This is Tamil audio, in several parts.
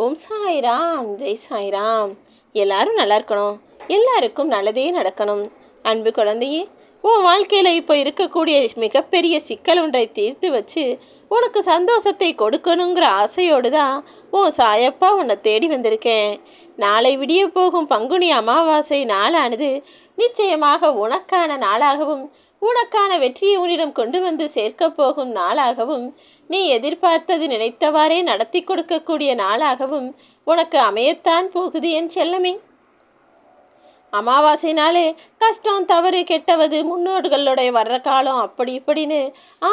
ஓம் சாய்ராம் ஜெய் சாய்ராம் எல்லாரும் நல்லா இருக்கணும் எல்லாருக்கும் நல்லதே நடக்கணும் அன்பு குழந்தையே உன் வாழ்க்கையில் இப்போ இருக்கக்கூடிய மிகப்பெரிய சிக்கல் ஒன்றை தீர்த்து வச்சு உனக்கு சந்தோஷத்தை கொடுக்கணுங்கிற ஆசையோடு தான் உன் சாயப்பா உன்னை தேடி வந்திருக்கேன் நாளை விடிய போகும் பங்குனி அமாவாசை நாளானது நிச்சயமாக உனக்கான நாளாகவும் உனக்கான வெற்றியை உன்னிடம் கொண்டு வந்து சேர்க்கப் போகும் நாளாகவும் நீ எதிர்பார்த்தது நினைத்தவாறே நடத்தி கொடுக்கக்கூடிய நாளாகவும் உனக்கு அமையத்தான் போகுது என் செல்லமே அமாவாசைனாலே கஷ்டம் தவறு கெட்டவது முன்னோர்களுடைய வர்ற காலம் அப்படி இப்படின்னு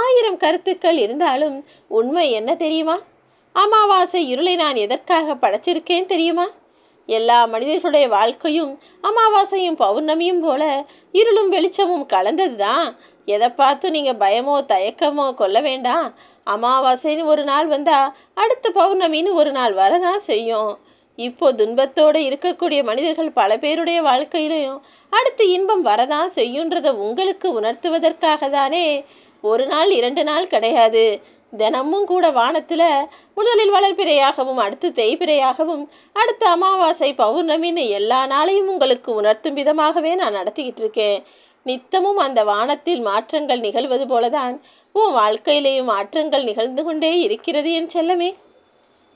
ஆயிரம் கருத்துக்கள் இருந்தாலும் உண்மை என்ன தெரியுமா அமாவாசை இருளை நான் எதற்காக படைச்சிருக்கேன் தெரியுமா எல்லா மனிதர்களுடைய வாழ்க்கையும் அமாவாசையும் பௌர்ணமியும் போல இருளும் வெளிச்சமும் கலந்தது தான் எதை பார்த்து நீங்கள் பயமோ தயக்கமோ கொல்ல வேண்டாம் அமாவாசைன்னு ஒரு நாள் வந்தால் அடுத்த பௌர்ணமின்னு ஒரு நாள் வரதான் செய்யும் இப்போ துன்பத்தோடு இருக்கக்கூடிய மனிதர்கள் பல பேருடைய வாழ்க்கையிலையும் அடுத்து இன்பம் வரதான் செய்யுன்றதை உங்களுக்கு உணர்த்துவதற்காக தானே ஒரு நாள் இரண்டு நாள் கிடையாது தினமும் கூட வானத்தில் முதலில் வளர்ப்பிறையாகவும் அடுத்து தேய்பிறையாகவும் அடுத்து அமாவாசை பௌர்ணமின்னு எல்லா நாளையும் உங்களுக்கு உணர்த்தும் விதமாகவே நான் நடத்திக்கிட்டு இருக்கேன் நித்தமும் அந்த வானத்தில் மாற்றங்கள் நிகழ்வது போலதான் உன் வாழ்க்கையிலேயும் மாற்றங்கள் நிகழ்ந்து கொண்டே இருக்கிறது என் செல்லமே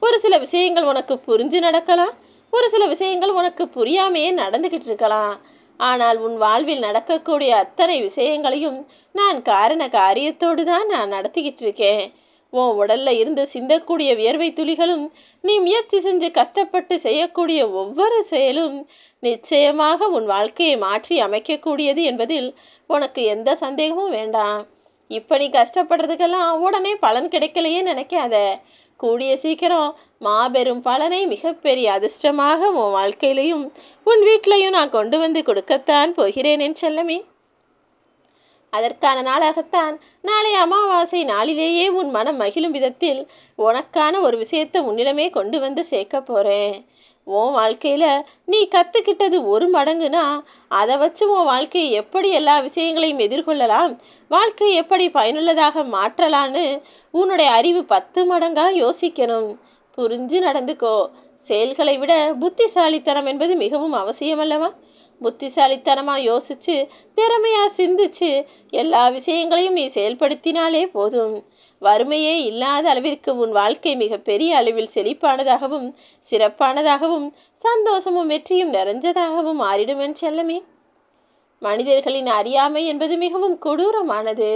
ஒரு சில விஷயங்கள் உனக்கு புரிஞ்சு நடக்கலாம் ஒரு சில விஷயங்கள் உனக்கு புரியாமையே நடந்துக்கிட்டு இருக்கலாம் ஆனால் உன் வாழ்வில் நடக்கக்கூடிய அத்தனை விஷயங்களையும் நான் காரண காரியத்தோடு தான் நான் நடத்திக்கிட்டு இருக்கேன் உன் உடல்ல இருந்து சிந்தக்கூடிய வியர்வை துளிகளும் நீ முயற்சி செஞ்சு கஷ்டப்பட்டு செய்யக்கூடிய ஒவ்வொரு செயலும் நிச்சயமாக உன் வாழ்க்கையை மாற்றி அமைக்கக்கூடியது என்பதில் உனக்கு எந்த சந்தேகமும் வேண்டாம் இப்போ நீ கஷ்டப்படுறதுக்கெல்லாம் உடனே பலன் கிடைக்கலையே நினைக்காத கூடிய சீக்கிரம் மாபெரும் பலனை மிகப்பெரிய அதிர்ஷ்டமாக உன் வாழ்க்கையிலையும் உன் வீட்டிலையும் நான் கொண்டு வந்து கொடுக்கத்தான் போகிறேன் என் செல்லமே அதற்கான நாளாகத்தான் நாளை அமாவாசை நாளிலேயே உன் மனம் மகிழும் விதத்தில் உனக்கான ஒரு விஷயத்தை உன்னிடமே கொண்டு வந்து சேர்க்க போகிறேன் உன் வாழ்க்கையில் நீ கற்றுக்கிட்டது ஒரு மடங்குனா அதை வச்சு உன் வாழ்க்கையை எப்படி எல்லா விஷயங்களையும் எதிர்கொள்ளலாம் வாழ்க்கை எப்படி பயனுள்ளதாக மாற்றலான்னு உன்னுடைய அறிவு பத்து மடங்காக யோசிக்கணும் புரிஞ்சு நடந்துக்கோ செயல்களை விட புத்திசாலித்தனம் என்பது மிகவும் அவசியம் அல்லவா புத்திசாலித்தனமாக யோசித்து திறமையாக சிந்திச்சு எல்லா விஷயங்களையும் நீ செயல்படுத்தினாலே போதும் வறுமையே இல்லாத அளவிற்கு உன் வாழ்க்கை மிகப்பெரிய அளவில் செழிப்பானதாகவும் சிறப்பானதாகவும் சந்தோஷமும் வெற்றியும் நிறைஞ்சதாகவும் மாறிடும் செல்லமே மனிதர்களின் அறியாமை என்பது மிகவும் கொடூரமானது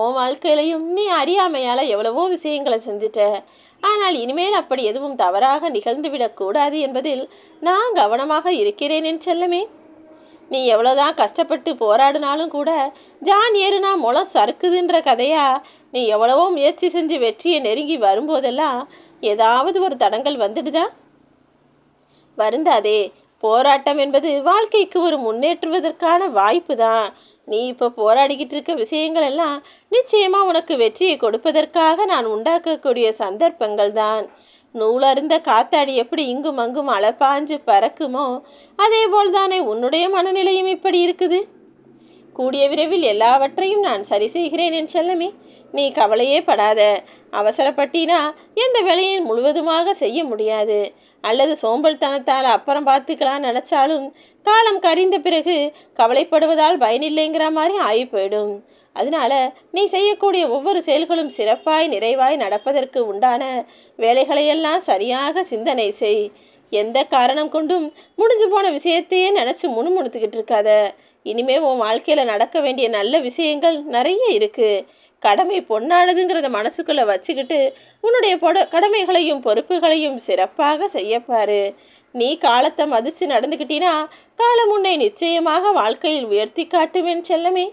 உன் வாழ்க்கையிலையும் நீ அறியாமையால் எவ்வளவோ விஷயங்களை செஞ்சிட்ட ஆனால் இனிமேல் அப்படி எதுவும் தவறாக நிகழ்ந்துவிடக்கூடாது என்பதில் நான் கவனமாக இருக்கிறேன் என் செல்லமே நீ எவ்வளோதான் கஷ்டப்பட்டு போராடினாலும் கூட ஜான் ஏறுனா முளம் சறுக்குதுன்ற கதையாக நீ எவ்வளவோ முயற்சி செஞ்சு வெற்றியை நெருங்கி வரும்போதெல்லாம் ஏதாவது ஒரு தடங்கள் வந்துடுதா வருந்தாதே போராட்டம் என்பது வாழ்க்கைக்கு ஒரு முன்னேற்றுவதற்கான வாய்ப்பு தான் நீ இப்போ போராடிக்கிட்டு இருக்க விஷயங்கள் எல்லாம் நிச்சயமாக உனக்கு வெற்றியை கொடுப்பதற்காக நான் உண்டாக்கக்கூடிய சந்தர்ப்பங்கள் தான் நூலருந்த காத்தாடி எப்படி இங்கும் அங்கும் அளப்பாஞ்சு பறக்குமோ அதே போல்தானே உன்னுடைய மனநிலையும் இப்படி இருக்குது கூடிய விரைவில் எல்லாவற்றையும் நான் சரி செய்கிறேன் என் செல்லமே நீ கவலையே படாத அவசரப்பட்டினா எந்த வேலையை முழுவதுமாக செய்ய முடியாது அல்லது சோம்பல்தனத்தால் அப்புறம் பார்த்துக்கலான்னு நினச்சாலும் காலம் கரிந்த பிறகு கவலைப்படுவதால் பயனில்லைங்கிற மாதிரி ஆகி போயிடும் அதனால நீ செய்யக்கூடிய ஒவ்வொரு செயல்களும் சிறப்பாய் நிறைவாய் நடப்பதற்கு உண்டான வேலைகளையெல்லாம் சரியாக சிந்தனை செய் எந்த காரணம் கொண்டும் முடிஞ்சு போன விஷயத்தையே நினச்சி முணுமுணுத்துக்கிட்டு இருக்காத இனிமே உன் வாழ்க்கையில் நடக்க வேண்டிய நல்ல விஷயங்கள் நிறைய இருக்குது கடமை பொன்னானதுங்கிறத மனசுக்குள்ளே வச்சுக்கிட்டு உன்னுடைய பொட கடமைகளையும் பொறுப்புகளையும் சிறப்பாக செய்யப்பாரு நீ காலத்தை மதித்து நடந்துக்கிட்டீன்னா காலம் உன்னை நிச்சயமாக வாழ்க்கையில் உயர்த்தி காட்டுவேன் செல்லமே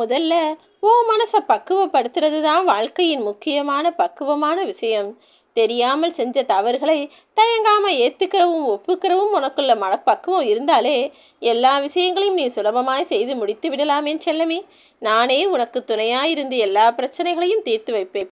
முதல்ல ஓ மனசை பக்குவப்படுத்துறது தான் வாழ்க்கையின் முக்கியமான பக்குவமான விஷயம் தெரியாமல் செஞ்ச தவறுகளை தயங்காமல் ஏற்றுக்கிறவும் ஒப்புக்கிறவும் உனக்குள்ள மனப்பக்குவம் இருந்தாலே எல்லா விஷயங்களையும் நீ சுலபமாய் செய்து முடித்து விடலாமே செல்லமே நானே உனக்கு துணையாக இருந்து எல்லா பிரச்சனைகளையும் தீர்த்து வைப்பேன்